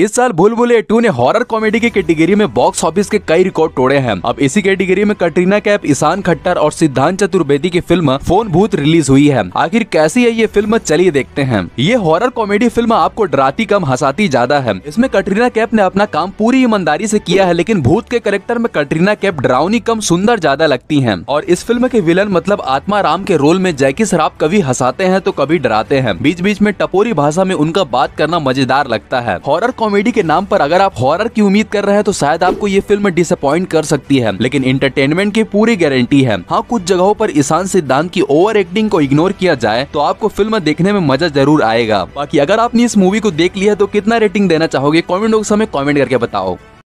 इस साल भूल भुले टू ने हॉरर कॉमेडी की कैटेगरी में बॉक्स ऑफिस के कई रिकॉर्ड तोड़े हैं अब इसी कैटेगरी में कटरीना कैप ईशान खट्टर और सिद्धांत चतुर्वेदी की फिल्म फोन भूत रिलीज हुई है आखिर कैसी है ये फिल्म चलिए देखते हैं ये हॉरर कॉमेडी फिल्म आपको डराती कम हंसाती ज्यादा है इसमें कटरीना कैप ने अपना काम पूरी ईमानदारी ऐसी किया है लेकिन भूत के करेक्टर में कटरीना कैप डरावनी कम सुंदर ज्यादा लगती है और इस फिल्म के विलन मतलब आत्मा राम के रोल में जैकी शराब कभी हंसाते हैं तो कभी डराते हैं बीच बीच में टपोरी भाषा में उनका बात करना मजेदार लगता है हॉरर कॉमेडी के नाम पर अगर आप हॉरर की उम्मीद कर रहे हैं तो शायद आपको ये फिल्म डिसअपॉइंट कर सकती है लेकिन इंटरटेनमेंट की पूरी गारंटी है हाँ कुछ जगहों पर ईशान सिद्धांत की ओवर एक्टिंग को इग्नोर किया जाए तो आपको फिल्म देखने में मजा जरूर आएगा बाकी अगर आपने इस मूवी को देख लिया तो कितना रेटिंग देना चाहोगे कॉमेंट बॉक्स हमें कॉमेंट करके बताओ